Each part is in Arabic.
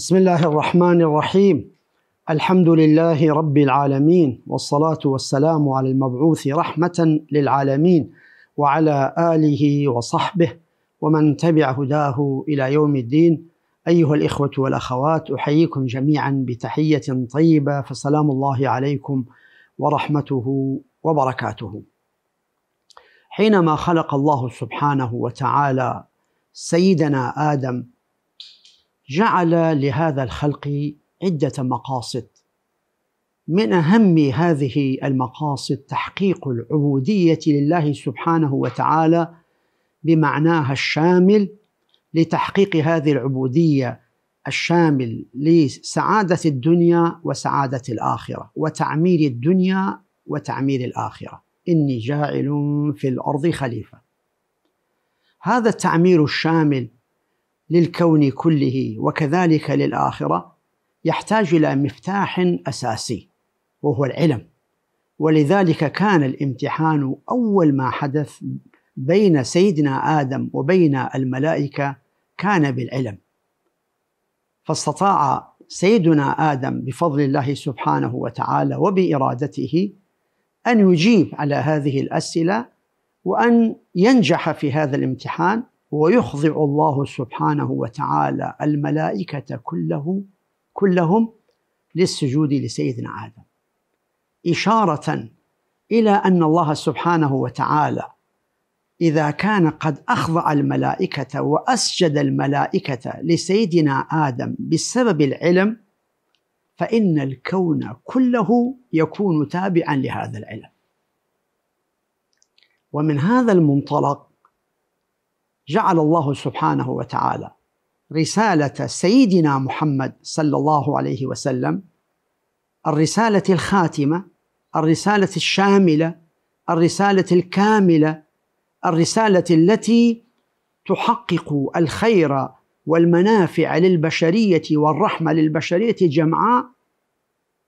بسم الله الرحمن الرحيم الحمد لله رب العالمين والصلاه والسلام على المبعوث رحمه للعالمين وعلى اله وصحبه ومن تبع هداه الى يوم الدين ايها الاخوه والاخوات احييكم جميعا بتحيه طيبه فسلام الله عليكم ورحمته وبركاته حينما خلق الله سبحانه وتعالى سيدنا ادم جعل لهذا الخلق عده مقاصد من اهم هذه المقاصد تحقيق العبوديه لله سبحانه وتعالى بمعناها الشامل لتحقيق هذه العبوديه الشامل لسعاده الدنيا وسعاده الاخره وتعمير الدنيا وتعمير الاخره اني جاعل في الارض خليفه هذا التعمير الشامل للكون كله وكذلك للاخره يحتاج الى مفتاح اساسي وهو العلم ولذلك كان الامتحان اول ما حدث بين سيدنا ادم وبين الملائكه كان بالعلم فاستطاع سيدنا ادم بفضل الله سبحانه وتعالى وبارادته ان يجيب على هذه الاسئله وان ينجح في هذا الامتحان ويخضع الله سبحانه وتعالى الملائكة كله كلهم للسجود لسيدنا آدم إشارة إلى أن الله سبحانه وتعالى إذا كان قد أخضع الملائكة وأسجد الملائكة لسيدنا آدم بسبب العلم فإن الكون كله يكون تابعا لهذا العلم ومن هذا المنطلق جعل الله سبحانه وتعالى رسالة سيدنا محمد صلى الله عليه وسلم الرسالة الخاتمة الرسالة الشاملة الرسالة الكاملة الرسالة التي تحقق الخير والمنافع للبشرية والرحمة للبشرية جمعاء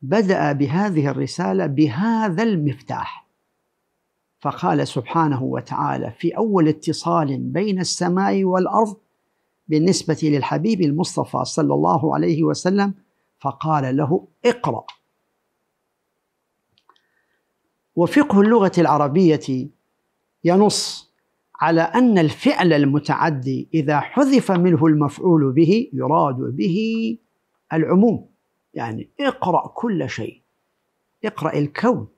بدأ بهذه الرسالة بهذا المفتاح فقال سبحانه وتعالى في اول اتصال بين السماء والارض بالنسبه للحبيب المصطفى صلى الله عليه وسلم فقال له اقرا وفقه اللغه العربيه ينص على ان الفعل المتعدي اذا حذف منه المفعول به يراد به العموم يعني اقرا كل شيء اقرا الكون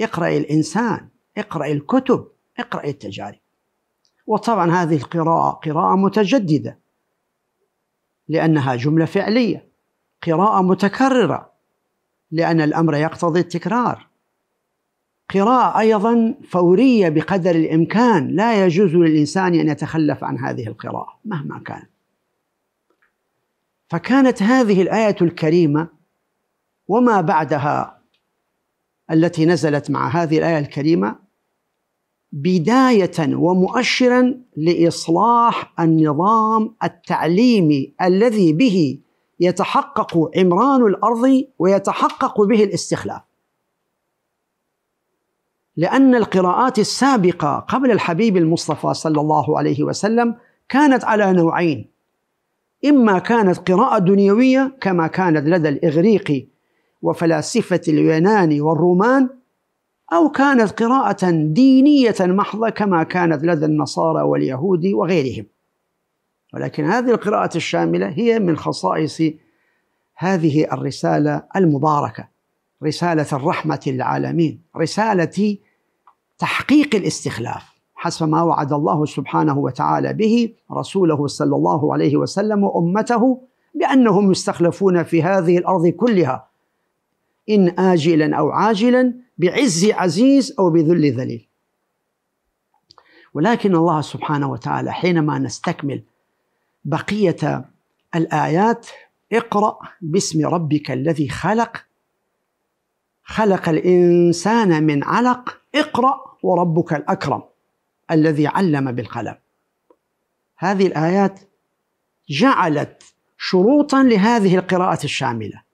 اقرا الانسان اقرأ الكتب اقرأ التجارب وطبعا هذه القراءة قراءة متجددة لأنها جملة فعلية قراءة متكررة لأن الأمر يقتضي التكرار قراءة أيضا فورية بقدر الإمكان لا يجوز للإنسان أن يتخلف عن هذه القراءة مهما كان فكانت هذه الآية الكريمة وما بعدها التي نزلت مع هذه الآية الكريمة بدايه ومؤشرا لاصلاح النظام التعليمي الذي به يتحقق عمران الارض ويتحقق به الاستخلاف لان القراءات السابقه قبل الحبيب المصطفى صلى الله عليه وسلم كانت على نوعين اما كانت قراءه دنيويه كما كانت لدى الاغريق وفلاسفه اليونان والرومان أو كانت قراءة دينية محضة كما كانت لدى النصارى واليهود وغيرهم ولكن هذه القراءة الشاملة هي من خصائص هذه الرسالة المباركة رسالة الرحمة للعالمين رسالة تحقيق الاستخلاف حسب ما وعد الله سبحانه وتعالى به رسوله صلى الله عليه وسلم وأمته بأنهم يستخلفون في هذه الأرض كلها إن آجلا أو عاجلا بعز عزيز او بذل ذليل ولكن الله سبحانه وتعالى حينما نستكمل بقيه الايات اقرا باسم ربك الذي خلق خلق الانسان من علق اقرا وربك الاكرم الذي علم بالقلم هذه الايات جعلت شروطا لهذه القراءه الشامله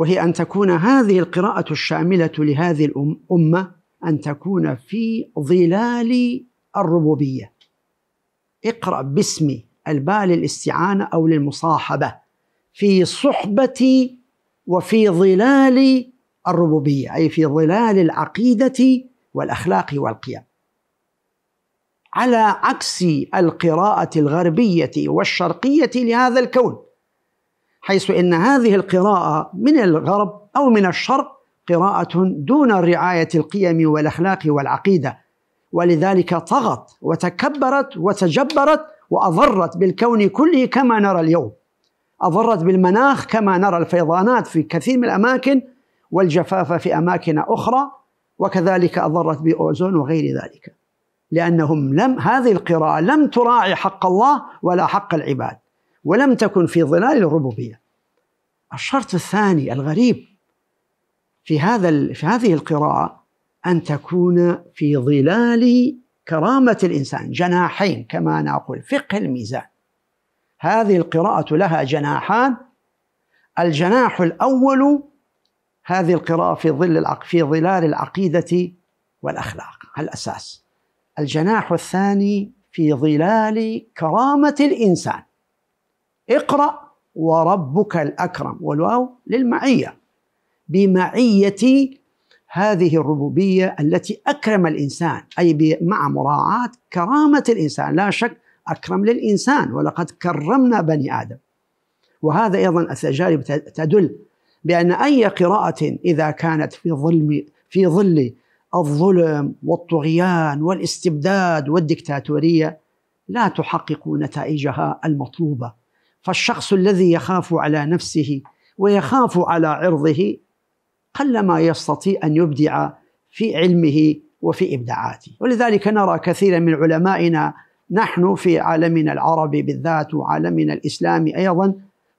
وهي أن تكون هذه القراءة الشاملة لهذه الأمة أن تكون في ظلال الربوبية اقرأ باسمي الباء للاستعانة أو للمصاحبة في صحبتي وفي ظلال الربوبية أي في ظلال العقيدة والأخلاق والقيم على عكس القراءة الغربية والشرقية لهذا الكون حيث ان هذه القراءه من الغرب او من الشرق قراءه دون رعايه القيم والاخلاق والعقيده ولذلك طغت وتكبرت وتجبرت واضرت بالكون كله كما نرى اليوم اضرت بالمناخ كما نرى الفيضانات في كثير من الاماكن والجفاف في اماكن اخرى وكذلك اضرت باوزون وغير ذلك لانهم لم هذه القراءه لم تراعي حق الله ولا حق العباد ولم تكن في ظلال الربوبيه الشرط الثاني الغريب في هذا في هذه القراءة أن تكون في ظلال كرامة الإنسان جناحين كما نقول فقه الميزان هذه القراءة لها جناحان الجناح الأول هذه القراءة في ظل العق في ظلال العقيدة والأخلاق الأساس الجناح الثاني في ظلال كرامة الإنسان اقرأ وربك الأكرم والواو للمعية بمعية هذه الربوبية التي أكرم الإنسان أي مع مراعاة كرامة الإنسان لا شك أكرم للإنسان ولقد كرمنا بني آدم وهذا أيضا التجارب تدل بأن أي قراءة إذا كانت في ظلم في ظل الظلم والطغيان والاستبداد والدكتاتورية لا تحقق نتائجها المطلوبة فالشخص الذي يخاف على نفسه ويخاف على عرضه قلما يستطيع ان يبدع في علمه وفي ابداعاته، ولذلك نرى كثيرا من علمائنا نحن في عالمنا العربي بالذات وعالمنا الاسلامي ايضا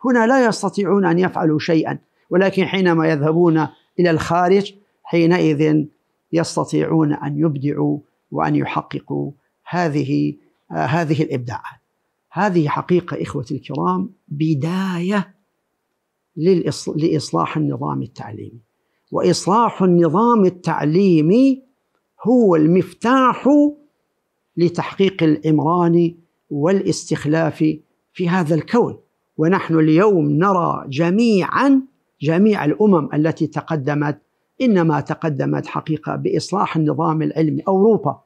هنا لا يستطيعون ان يفعلوا شيئا، ولكن حينما يذهبون الى الخارج حينئذ يستطيعون ان يبدعوا وان يحققوا هذه آه، هذه الابداعات. هذه حقيقة إخوتي الكرام بداية لإصلاح النظام التعليمي وإصلاح النظام التعليمي هو المفتاح لتحقيق العمران والاستخلاف في هذا الكون ونحن اليوم نرى جميعا جميع الأمم التي تقدمت إنما تقدمت حقيقة بإصلاح النظام العلمي أوروبا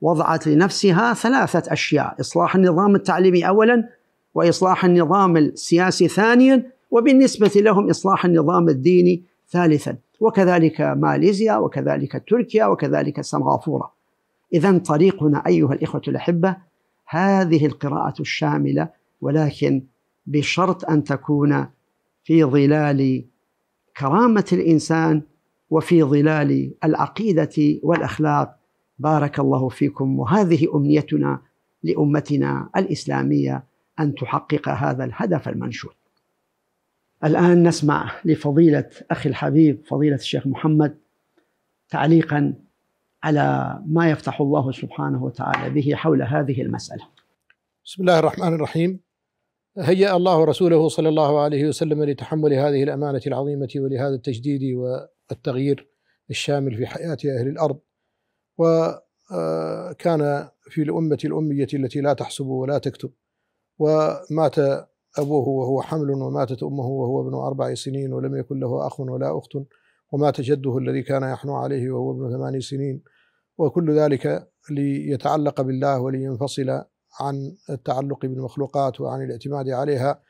وضعت لنفسها ثلاثة أشياء إصلاح النظام التعليمي أولا وإصلاح النظام السياسي ثانيا وبالنسبة لهم إصلاح النظام الديني ثالثا وكذلك ماليزيا وكذلك تركيا وكذلك سنغافورة إذا طريقنا أيها الإخوة الأحبة هذه القراءة الشاملة ولكن بشرط أن تكون في ظلال كرامة الإنسان وفي ظلال العقيدة والأخلاق بارك الله فيكم وهذه امنيتنا لامتنا الاسلاميه ان تحقق هذا الهدف المنشود. الان نسمع لفضيله اخي الحبيب فضيله الشيخ محمد تعليقا على ما يفتح الله سبحانه وتعالى به حول هذه المساله. بسم الله الرحمن الرحيم. هيأ الله رسوله صلى الله عليه وسلم لتحمل هذه الامانه العظيمه ولهذا التجديد والتغيير الشامل في حياه اهل الارض وكان آه، في الأمة الأمية التي لا تحسب ولا تكتب ومات أبوه وهو حمل وماتت أمه وهو ابن أربع سنين ولم يكن له أخ ولا أخت ومات جده الذي كان يحنو عليه وهو ابن ثمان سنين وكل ذلك ليتعلق بالله ولينفصل عن التعلق بالمخلوقات وعن الاعتماد عليها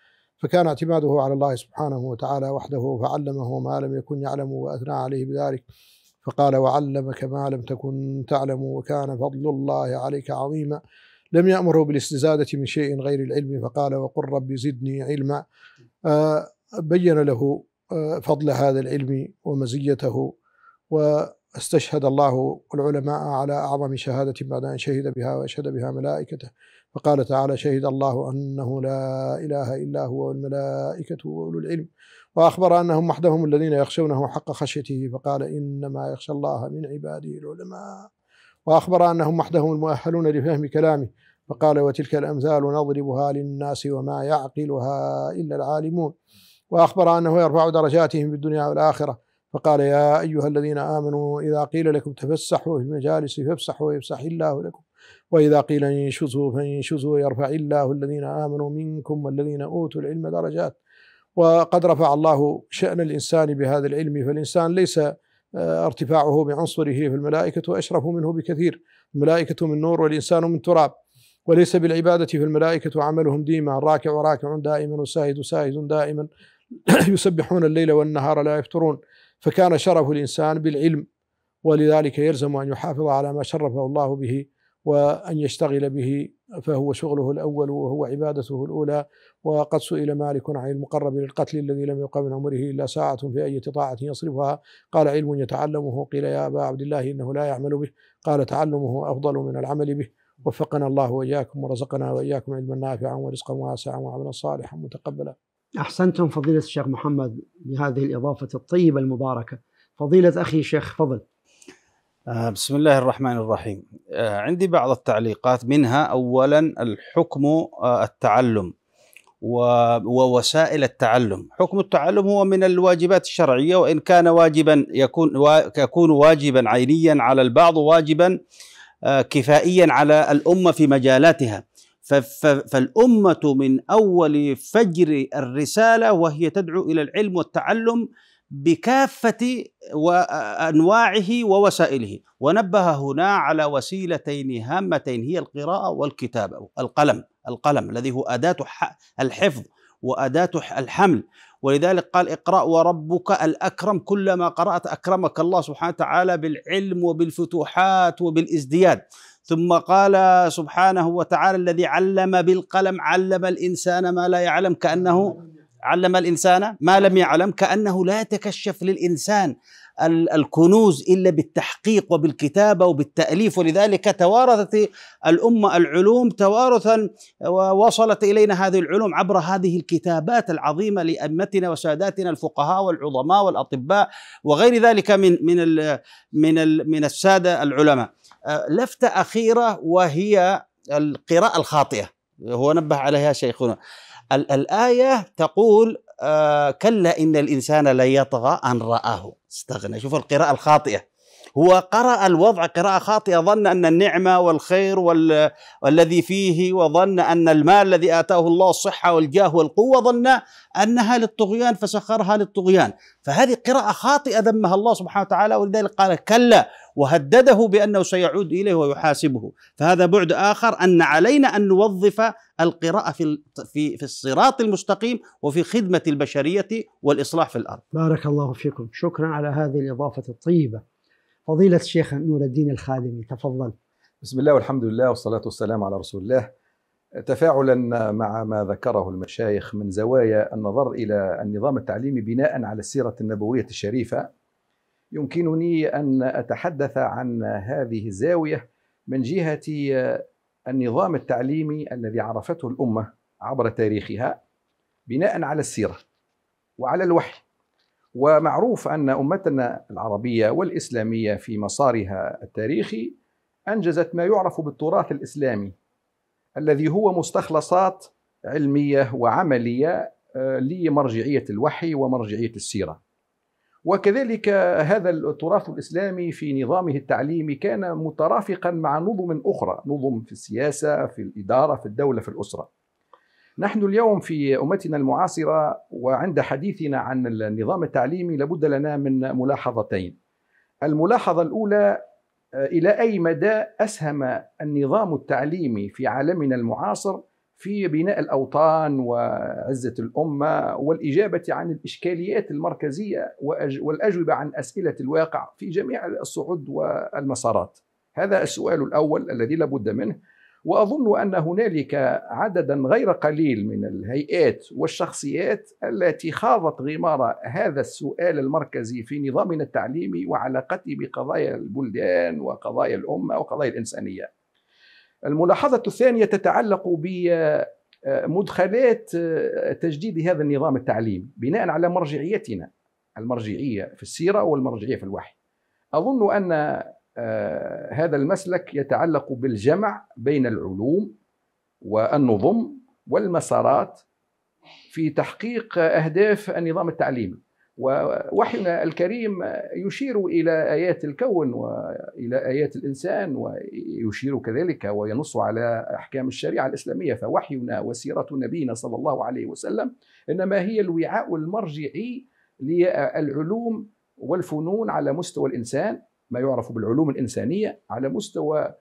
فكان اعتماده على الله سبحانه وتعالى وحده فعلمه ما لم يكن يعلم وأثنى عليه بذلك فقال وعلمك ما لم تكن تعلم وكان فضل الله عليك عظيما لم يأمره بالاستزادة من شيء غير العلم فقال وقل رب زدني علما آه، بين له آه، فضل هذا العلم ومزيته واستشهد الله العلماء على أعظم شهادة بعد أن شهد بها وأشهد بها ملائكته فقال تعالى شهد الله أنه لا إله إلا هو والملائكة وأولو العلم وأخبر أنهم وحدهم الذين يخشونه حق خشيته فقال إنما يخشى الله من عباده العلماء وأخبر أنهم وحدهم المؤهلون لفهم كلامه فقال وتلك الأمثال نضربها للناس وما يعقلها إلا العالمون وأخبر أنه يرفع درجاتهم في الدنيا والآخرة فقال يا أيها الذين آمنوا إذا قيل لكم تفسحوا في المجالس فافسحوا يفسح الله لكم وإذا قيل انشزوا فانشزوا يرفع الله الذين آمنوا منكم والذين أوتوا العلم درجات وقد رفع الله شأن الإنسان بهذا العلم فالإنسان ليس آه، ارتفاعه بعنصره في الملائكة وأشرف منه بكثير الملائكة من نور والإنسان من تراب وليس بالعبادة في الملائكة عملهم ديما راكع راكع دائما وساهد ساهد دائما يسبحون الليل والنهار لا يفترون فكان شرف الإنسان بالعلم ولذلك يلزم أن يحافظ على ما شرفه الله به وأن يشتغل به فهو شغله الأول وهو عبادته الأولى وقد سئل مالك عن المقرب للقتل الذي لم يبقى من عمره إلا ساعة في أي طاعة يصرفها قال علم يتعلمه قيل يا أبا عبد الله إنه لا يعمل به قال تعلمه أفضل من العمل به وفقنا الله وإياكم ورزقنا وإياكم علما نافعا ورزقا واسعا وعملا صالحا متقبلا أحسنتم فضيلة الشيخ محمد بهذه الإضافة الطيبة المباركة فضيلة أخي الشيخ فضل آه، بسم الله الرحمن الرحيم آه، عندي بعض التعليقات منها اولا الحكم آه، التعلم ووسائل التعلم حكم التعلم هو من الواجبات الشرعية وإن كان واجبا يكون, يكون واجبا عينيا على البعض واجبا كفائيا على الأمة في مجالاتها فالأمة من أول فجر الرسالة وهي تدعو إلى العلم والتعلم بكافة أنواعه ووسائله ونبه هنا على وسيلتين هامتين هي القراءة والكتابة القلم القلم الذي هو أداة الحفظ وأداة الحمل ولذلك قال اقرأ وربك الأكرم كلما قرأت أكرمك الله سبحانه وتعالى بالعلم وبالفتوحات وبالازدياد ثم قال سبحانه وتعالى الذي علم بالقلم علم الإنسان ما لا يعلم كأنه علم الانسان ما لم يعلم كانه لا يتكشف للانسان الكنوز الا بالتحقيق وبالكتابه وبالتاليف ولذلك توارثت الامه العلوم توارثا ووصلت الينا هذه العلوم عبر هذه الكتابات العظيمه لائمتنا وساداتنا الفقهاء والعظماء والاطباء وغير ذلك من من الـ من الـ من الساده العلماء. أه، لفته اخيره وهي القراءه الخاطئه هو نبه عليها شيخنا الآية تقول آه، كلا إن الإنسان ليطغى أن رآه استغنى شوف القراءة الخاطئة هو قرأ الوضع قراءة خاطئة ظن أن النعمة والخير وال... والذي فيه وظن أن المال الذي آتاه الله الصحة والجاه والقوة ظن أنها للطغيان فسخرها للطغيان فهذه قراءة خاطئة ذمها الله سبحانه وتعالى ولذلك قال كلا وهدده بأنه سيعود إليه ويحاسبه فهذا بعد آخر أن علينا أن نوظف القراءة في في في الصراط المستقيم وفي خدمة البشرية والإصلاح في الأرض. بارك الله فيكم، شكرا على هذه الإضافة الطيبة. فضيلة الشيخ نور الدين الخادمي تفضل بسم الله والحمد لله والصلاة والسلام على رسول الله تفاعلا مع ما ذكره المشايخ من زوايا النظر إلى النظام التعليمي بناء على السيرة النبوية الشريفة يمكنني أن أتحدث عن هذه الزاوية من جهة النظام التعليمي الذي عرفته الأمة عبر تاريخها بناء على السيرة وعلى الوحي ومعروف أن أمتنا العربية والإسلامية في مسارها التاريخي أنجزت ما يعرف بالتراث الإسلامي الذي هو مستخلصات علمية وعملية آه، لمرجعية الوحي ومرجعية السيرة وكذلك هذا التراث الإسلامي في نظامه التعليمي كان مترافقا مع نظم أخرى نظم في السياسة في الإدارة في الدولة في الأسرة نحن اليوم في أمتنا المعاصرة وعند حديثنا عن النظام التعليمي لابد لنا من ملاحظتين الملاحظة الأولى آه، إلى أي مدى أسهم النظام التعليمي في عالمنا المعاصر في بناء الأوطان وعزة الأمة والإجابة عن الإشكاليات المركزية والأجوبة عن أسئلة الواقع في جميع الصعود والمسارات هذا السؤال الأول الذي لابد منه واظن ان هنالك عددا غير قليل من الهيئات والشخصيات التي خاضت غمار هذا السؤال المركزي في نظامنا التعليمي وعلاقته بقضايا البلدان وقضايا الامه وقضايا الانسانيه. الملاحظه الثانيه تتعلق بمدخلات تجديد هذا النظام التعليمي بناء على مرجعيتنا المرجعيه في السيره والمرجعيه في الوحي. اظن ان آه، هذا المسلك يتعلق بالجمع بين العلوم والنظم والمسارات في تحقيق أهداف النظام التعليمي ووحينا الكريم يشير إلى آيات الكون وإلى آيات الإنسان ويشير كذلك وينص على أحكام الشريعة الإسلامية فوحينا وسيرة نبينا صلى الله عليه وسلم إنما هي الوعاء المرجعي للعلوم والفنون على مستوى الإنسان ما يعرف بالعلوم الإنسانية على مستوى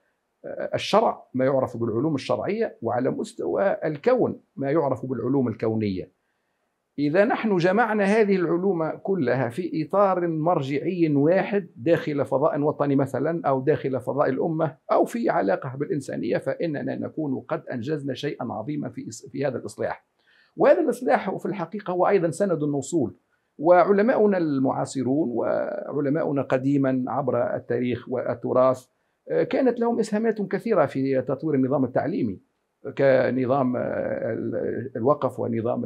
آه، الشرع ما يعرف بالعلوم الشرعية وعلى مستوى الكون ما يعرف بالعلوم الكونية إذا نحن جمعنا هذه العلوم كلها في إطار مرجعي واحد داخل فضاء وطني مثلا أو داخل فضاء الأمة أو في علاقة بالإنسانية فإننا نكون قد أنجزنا شيئا عظيما في هذا الإصلاح وهذا الإصلاح في الحقيقة هو أيضا سند موصول وعلماؤنا المعاصرون وعلماؤنا قديما عبر التاريخ والتراث آه، كانت لهم اسهامات كثيره في تطوير النظام التعليمي كنظام آه، الوقف ونظام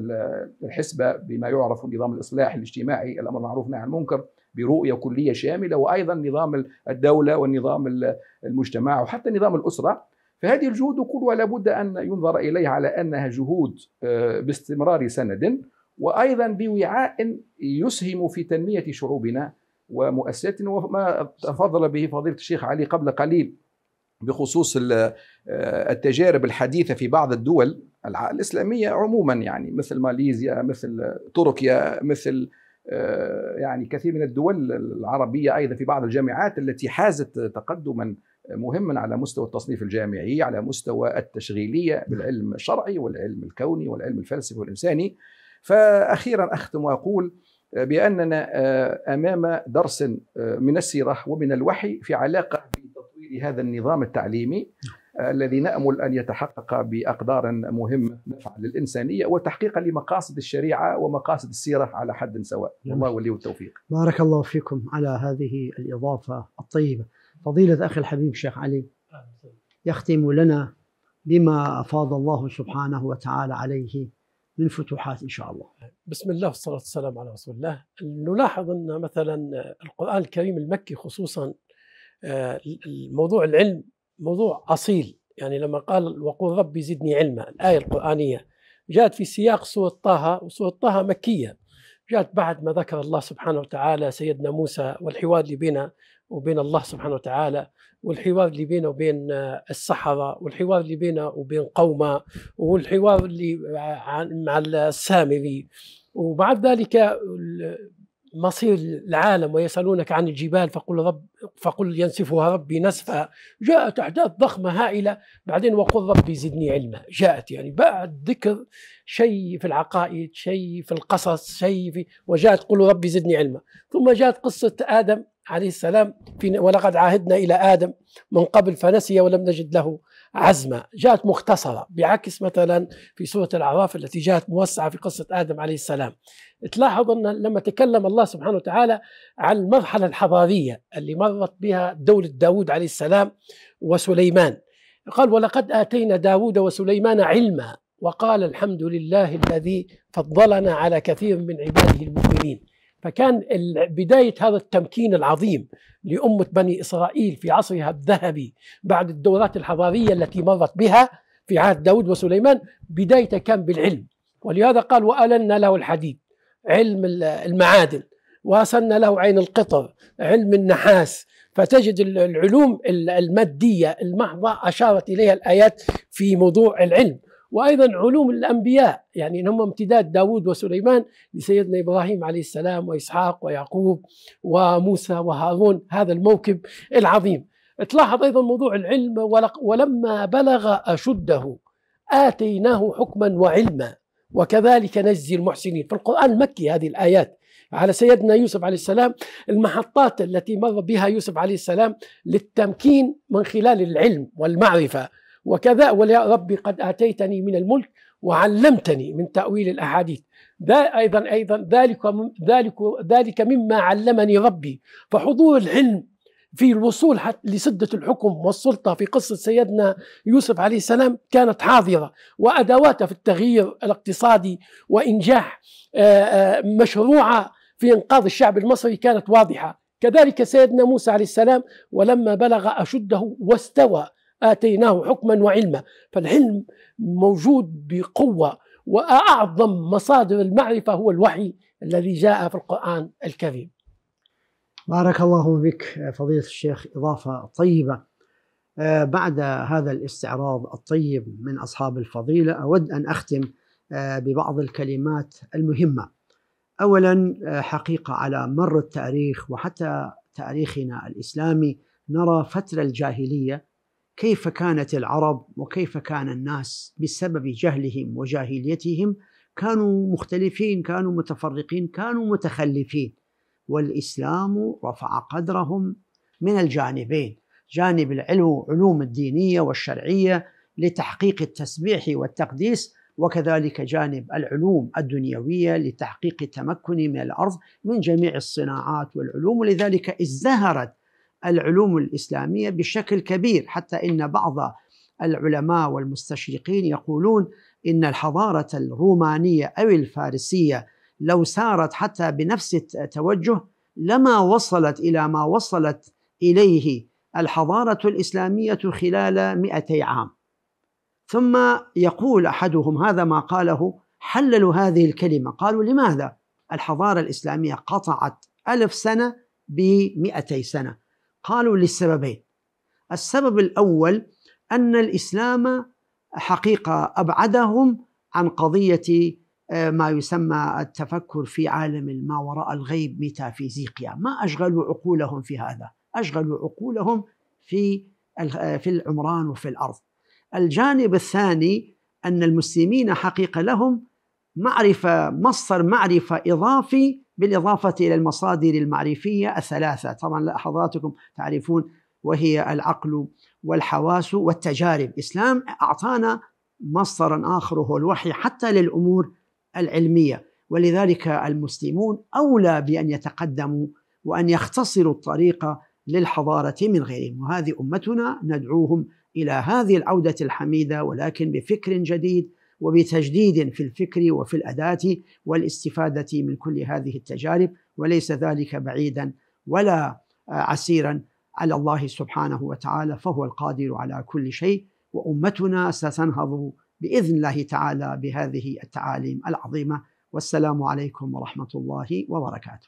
الحسبه بما يعرف النظام الاصلاحي الاجتماعي الامر معروف عن المنكر برؤيه كليه شامله وايضا نظام الدوله والنظام المجتمع وحتى نظام الاسره فهذه الجهود كلها لابد ان ينظر اليها على انها جهود آه، باستمرار سند وأيضا بوعاء يسهم في تنمية شعوبنا ومؤسساتنا وما تفضل به فضيلة الشيخ علي قبل قليل بخصوص آه، التجارب الحديثة في بعض الدول الإسلامية عموما يعني مثل ماليزيا مثل تركيا مثل آه، يعني كثير من الدول العربية أيضا في بعض الجامعات التي حازت تقدما مهما على مستوى التصنيف الجامعي على مستوى التشغيلية بالعلم الشرعي والعلم الكوني والعلم الفلسفي والإنساني فأخيرا أختم وأقول آه، بأننا آه، أمام درس آه، من السيرة ومن الوحي في علاقة بتطوير هذا النظام التعليمي الذي نأمل أن يتحقق بأقدار مهمة نفع للإنسانية وتحقيقا لمقاصد الشريعة ومقاصد السيرة على حد سواء والله ولي التوفيق بارك الله فيكم على هذه الإضافة الطيبة فضيلة أخي الحبيب الشيخ علي يختم لنا بما أفاض الله سبحانه وتعالى عليه من فتوحات إن شاء الله بسم الله والصلاة والسلام على رسول الله نلاحظ أن مثلا القرآن الكريم المكي خصوصا آه، موضوع العلم موضوع أصيل يعني لما قال وقول ربي زدني علما الآية القرآنية جاءت في سياق سورة طه وسورة طه مكية جاءت بعد ما ذكر الله سبحانه وتعالى سيدنا موسى والحوار اللي بين وبين الله سبحانه وتعالى والحوار اللي بينه وبين آه، السحرة والحوار اللي بينه وبين قومه والحوار اللي آه، مع السامري وبعد ذلك مصير العالم ويسألونك عن الجبال فقل رب فقل ينسفها ربي نسفا جاءت أحداث ضخمة هائلة بعدين وقل ربي زدني علما جاءت يعني بعد ذكر شيء في العقائد شيء في القصص شيء في وجاءت قل ربي زدني علما ثم جاءت قصة آدم عليه السلام في ولقد عاهدنا إلى آدم من قبل فنسي ولم نجد له عزما جاءت مختصرة بعكس مثلا في سورة الأعراف التي جاءت موسعة في قصة آدم عليه السلام تلاحظ أن لما تكلم الله سبحانه وتعالى عن المرحلة الحضارية اللي مرت بها دولة داود عليه السلام وسليمان قال ولقد آتينا داود وسليمان علما وقال الحمد لله الذي فضلنا على كثير من عباده المؤمنين فكان بداية هذا التمكين العظيم لأمة بني إسرائيل في عصرها الذهبي بعد الدورات الحضارية التي مرت بها في عهد داود وسليمان بدايته كان بالعلم ولهذا قال وألنا له الحديد علم المعادن وأسلنا له عين القطر علم النحاس فتجد العلوم المادية المحضة أشارت إليها الآيات في موضوع العلم وأيضا علوم الأنبياء يعني إن هم امتداد داود وسليمان لسيدنا إبراهيم عليه السلام وإسحاق ويعقوب وموسى وهارون هذا الموكب العظيم تلاحظ أيضا موضوع العلم ولما بلغ أشده آتيناه حكما وعلما وكذلك نجزي المحسنين في القرآن المكي هذه الآيات على سيدنا يوسف عليه السلام المحطات التي مر بها يوسف عليه السلام للتمكين من خلال العلم والمعرفة وكذا ويا ربي قد آتيتني من الملك وعلمتني من تأويل الأحاديث ذا أيضا أيضا ذلك ذلك ذلك مما علمني ربي فحضور العلم في الوصول لسدة الحكم والسلطة في قصة سيدنا يوسف عليه السلام كانت حاضرة وأدواته في التغيير الاقتصادي وإنجاح مشروعة في إنقاذ الشعب المصري كانت واضحة كذلك سيدنا موسى عليه السلام ولما بلغ أشده واستوى آتيناه حكما وعلما فالعلم موجود بقوة وأعظم مصادر المعرفة هو الوحي الذي جاء في القرآن الكريم بارك الله بك فضيلة الشيخ إضافة طيبة آه، بعد هذا الاستعراض الطيب من أصحاب الفضيلة أود أن أختم آه، ببعض الكلمات المهمة أولا آه، حقيقة على مر التاريخ وحتى تاريخنا الإسلامي نرى فترة الجاهلية كيف كانت العرب وكيف كان الناس بسبب جهلهم وجاهليتهم كانوا مختلفين كانوا متفرقين كانوا متخلفين والاسلام رفع قدرهم من الجانبين جانب العلوم الدينيه والشرعيه لتحقيق التسبيح والتقديس وكذلك جانب العلوم الدنيويه لتحقيق التمكن من الارض من جميع الصناعات والعلوم ولذلك ازدهرت العلوم الاسلاميه بشكل كبير حتى ان بعض العلماء والمستشرقين يقولون ان الحضاره الرومانيه او الفارسيه لو سارت حتى بنفس التوجه لما وصلت الى ما وصلت اليه الحضاره الاسلاميه خلال 200 عام ثم يقول احدهم هذا ما قاله حللوا هذه الكلمه قالوا لماذا الحضاره الاسلاميه قطعت ألف سنه بمئتي سنه قالوا للسببين السبب الاول ان الاسلام حقيقه ابعدهم عن قضيه آه، ما يسمى التفكر في عالم ما وراء الغيب ميتافيزيقيا ما أشغلوا عقولهم في هذا أشغلوا عقولهم في آه، في العمران وفي الأرض الجانب الثاني أن المسلمين حقيقة لهم معرفة مصدر معرفة إضافي بالإضافة إلى المصادر المعرفية الثلاثة طبعا حضراتكم تعرفون وهي العقل والحواس والتجارب الإسلام أعطانا مصدرا آخر هو الوحي حتى للأمور العلمية ولذلك المسلمون أولى بأن يتقدموا وأن يختصروا الطريق للحضارة من غيرهم وهذه أمتنا ندعوهم إلى هذه العودة الحميدة ولكن بفكر جديد وبتجديد في الفكر وفي الأداة والاستفادة من كل هذه التجارب وليس ذلك بعيدا ولا آه، عسيرا على الله سبحانه وتعالى فهو القادر على كل شيء وأمتنا ستنهض بإذن الله تعالى بهذه التعاليم العظيمة والسلام عليكم ورحمة الله وبركاته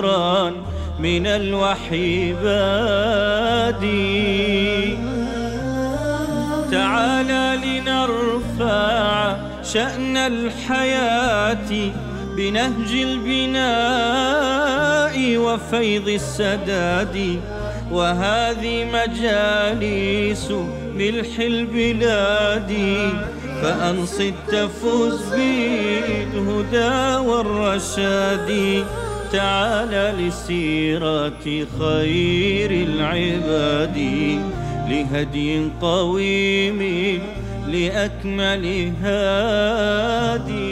القرآن من الوحي بادي تعالى لنرفع شأن الحياة بنهج البناء وفيض السداد وهذه مجالس ملح البلاد فأنصت تفوز بالهدى والرشاد تعالى لسيرة خير العباد لهدي قويم لأكمل هادي